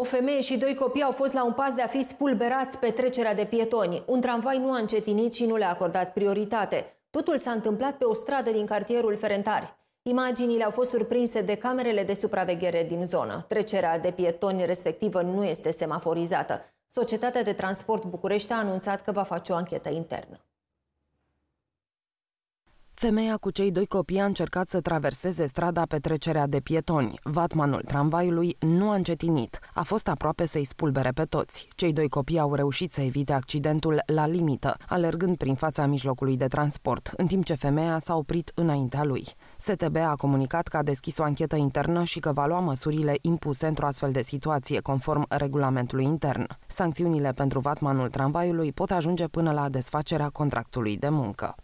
O femeie și doi copii au fost la un pas de a fi spulberați pe trecerea de pietoni. Un tramvai nu a încetinit și nu le-a acordat prioritate. Totul s-a întâmplat pe o stradă din cartierul Ferentari. Imaginile au fost surprinse de camerele de supraveghere din zonă. Trecerea de pietoni respectivă nu este semaforizată. Societatea de Transport București a anunțat că va face o anchetă internă. Femeia cu cei doi copii a încercat să traverseze strada petrecerea de pietoni. Vatmanul tramvaiului nu a încetinit. A fost aproape să-i spulbere pe toți. Cei doi copii au reușit să evite accidentul la limită, alergând prin fața mijlocului de transport, în timp ce femeia s-a oprit înaintea lui. STB a comunicat că a deschis o anchetă internă și că va lua măsurile impuse într-o astfel de situație, conform regulamentului intern. Sancțiunile pentru vatmanul tramvaiului pot ajunge până la desfacerea contractului de muncă.